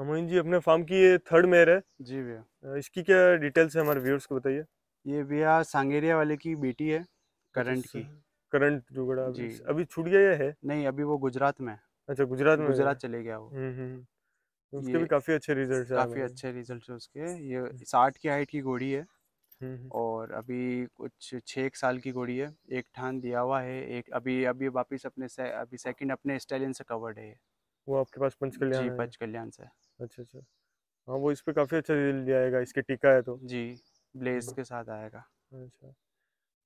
अमोइन जी अपने फार्म की ये थर्ड मेयर है जी भैया इसकी क्या डिटेल्स है हमारे व्यूअर्स को बताइए ये भैया सांगेरिया वाले की बेटी है करंट अच्छा, की करंट जुगड़ा जी अभी छूट गया है नहीं अभी वो गुजरात में अच्छा गुजरात में गुजरात चले गया वो हम्म, हम्म, हम्म। उसके भी काफी अच्छे रिजल्ट काफी अच्छे रिजल्ट है उसके ये साठ की हाइट की घोड़ी है और अभी कुछ छः एक साल की घोड़ी है एक ठान दिया हुआ है एक अभी अभी वापिस अपने से, अभी सेकंड अपने स्टैलियन से कवर्ड है वो आपके पास पंच कल्याण जी पंच कल्याण से अच्छा अच्छा हाँ वो इस पे काफी अच्छा रिजल्ट दिया जाएगा इसके टीका है तो जी ब्लेज हाँ। के साथ आएगा अच्छा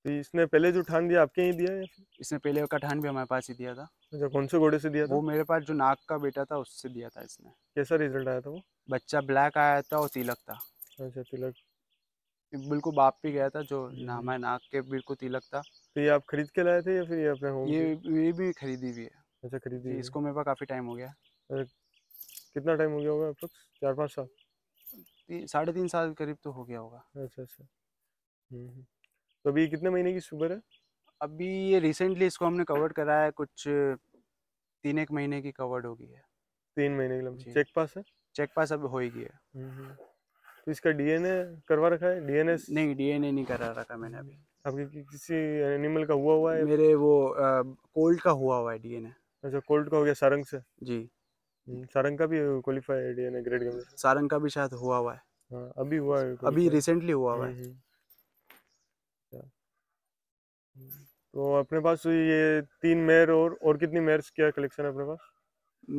तो इसने पहले जो ठान दिया आपके ही दिया है इसने पहले का ठान भी हमारे पास ही दिया था अच्छा कौन से घोड़े से दिया था वो मेरे पास जो नाक का बेटा था उससे दिया था इसने कैसा रिजल्ट आया था वो बच्चा ब्लैक आया था और तिलक था अच्छा तिलक बिल्कुल बाप भी गया था जो हम्म। हमारे नाक के बिल्कुल तिलक था तो ये आप खरीद के लाए थे या फिर ये अपने ये ये भी खरीदी हुई है अच्छा खरीदी इसको मेरे पास काफी टाइम हो गया कितना टाइम हो गया होगा अप्रोक्स चार पाँच साल साढ़े तीन साल करीब तो हो गया होगा अच्छा अच्छा हम्म, हम्म। तो अभी कितने महीने की शुगर है अभी ये रिसेंटली इसको हमने कवर्ड करा है कुछ तीन एक महीने की कवर्ड हो गई है तीन महीने की लंबी चेक पास है चेक पास अब हो गई है हम्म, तो इसका डीएनए करवा रखा है डीएनए नहीं डीएनए नहीं करा रखा मैंने अभी आपके किसी एनिमल का हुआ हुआ है मेरे वो कोल्ड का हुआ हुआ है डीएनए अच्छा कोल्ड का हो गया सारंग से जी हम्म, सारंग का भी क्वालिफाइड है ना ग्रेड गेम सारंग का भी शायद हुआ हुआ है हाँ, अभी हुआ है अभी रिसेंटली हुआ हुआ है हम्म, हम्म। अच्छा। तो अपने पास तो ये तीन मेयर और और कितनी मेयर्स क्या कलेक्शन है अपने पास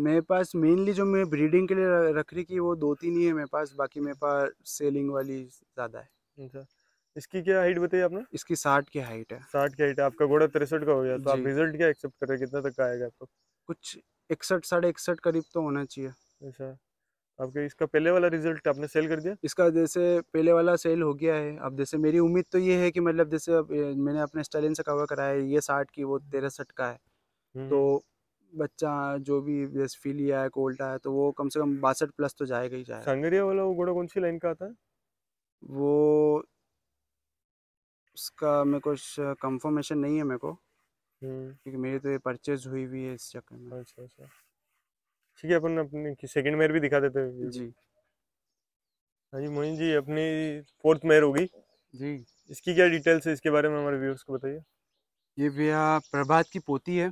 मेरे पास मेनली जो मैं ब्रीडिंग के लिए रख रही की वो दो तीन ही है मेरे पास बाकी मेरे पास सेलिंग वाली ज़्यादा है अच्छा इसकी क्या हाइट बताइए आपने इसकी साठ की हाइट है साठ की हाइट है आपका घोड़ा तिरसठ का हो गया तो आप रिजल्ट क्या एक्सेप्ट कर रहे हैं कितना तक आएगा आपको कुछ इकसठ साढ़े इकसठ करीब तो होना चाहिए ऐसा अच्छा। आपके इसका पहले वाला रिजल्ट आपने सेल कर दिया इसका जैसे पहले वाला सेल हो गया है अब जैसे मेरी उम्मीद तो ये है कि मतलब जैसे अब मैंने अपने स्टालिन से कवर कराया है ये साठ की वो हम्म। तेरह सठ का है हम्म, तो हम्म। बच्चा जो भी जैसे फीलिया है कोल्टा है तो वो कम से कम बासठ प्लस तो जाएगा ही जाएगा संगरिया वाला वो घोड़ा कौन सी लाइन का आता है वो उसका मेरे को कंफर्मेशन नहीं है मेरे को हम्म। क्योंकि मेरी तो ये परचेज हुई भी है इस चक्कर में अच्छा अच्छा ठीक है अपन अपने सेकंड मेयर भी दिखा देते हैं जी हाँ जी मोहिन जी अपनी फोर्थ मेयर होगी जी इसकी क्या डिटेल्स है इसके बारे में हमारे व्यूअर्स को बताइए ये भैया प्रभात की पोती है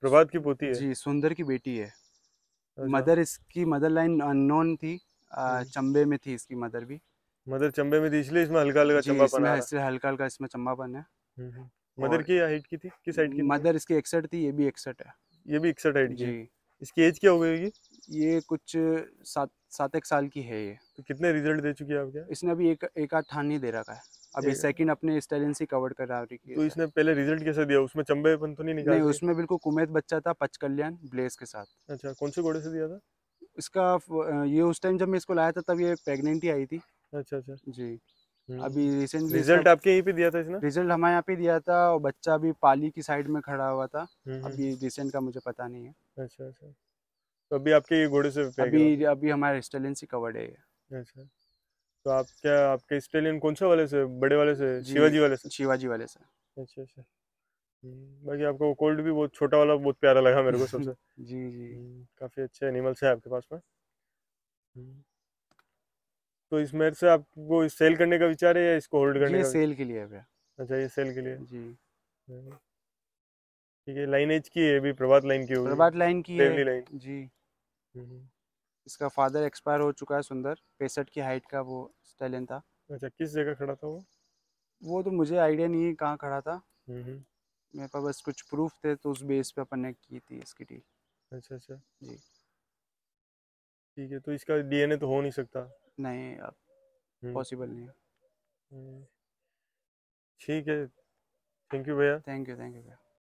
प्रभात की पोती है जी सुंदर की बेटी है अच्छा। मदर इसकी मदर लाइन अननोन थी हम्म। चंबे में थी इसकी मदर भी मदर चंबे में थी इसलिए इसमें हल्का हल्का चंबापन है इसमें हल्का हल्का इसमें चंबापन है मदर की हाइट की थी किस हाइट की मदर इसकी इकसठ थी ये भी इकसठ है ये भी इकसठ हाइट की इसकी एज क्या हो गई होगी ये कुछ सात सात एक साल की है ये तो कितने रिजल्ट दे चुकी है आपके इसने अभी एक एक आध ठान नहीं दे रखा है अभी सेकंड अपने स्टेलेंस ही कवर कर रहा है तो इसने पहले रिजल्ट कैसे दिया उसमें चंबे पन तो नहीं निकाला नहीं उसमें बिल्कुल कुमेत बच्चा था पच कल्याण ब्लेस के साथ अच्छा कौन से घोड़े से दिया था इसका ये उस टाइम जब मैं इसको लाया था तब ये प्रेगनेंट ही आई थी अच्छा अच्छा जी हम्म। अभी रिसेंटली रिजल्ट आपके यहीं पे दिया था इसने रिजल्ट हमारे यहाँ पे दिया था और बच्चा भी पाली की साइड में खड़ा हुआ था हम्म, हम्म। अभी रिसेंट का मुझे पता नहीं है अच्छा अच्छा तो अभी आपके ये घोड़े से अभी अभी हमारे स्टेलियन से कवर्ड है अच्छा तो आप क्या आपके स्टेलियन कौन से वाले से बड़े वाले से शिवाजी वाले से शिवाजी वाले से अच्छा अच्छा बाकी आपको कोल्ड भी बहुत छोटा वाला बहुत प्यारा लगा मेरे को सबसे जी जी काफ़ी अच्छे एनिमल्स है आपके पास में तो इस मैच से आपको सेल करने का विचार है या इसको होल्ड करने ये का सेल के लिए अच्छा ये सेल के लिए जी ठीक है लाइन एज की है प्रभात लाइन की प्रभात लाइन की है लाइन जी हम्म। इसका फादर एक्सपायर हो चुका है सुंदर पैंसठ की हाइट का वो स्टैलियन था अच्छा किस जगह खड़ा था वो वो तो मुझे आइडिया नहीं है कहाँ खड़ा था हम्म। मेरे पास बस कुछ प्रूफ थे तो उस बेस पे अपन ने की थी इसकी डील अच्छा अच्छा जी ठीक है तो इसका डीएनए तो हो नहीं सकता नहीं अब पॉसिबल हम्म। नहीं है हम्म। ठीक है थैंक यू भैया थैंक यू थैंक यू भैया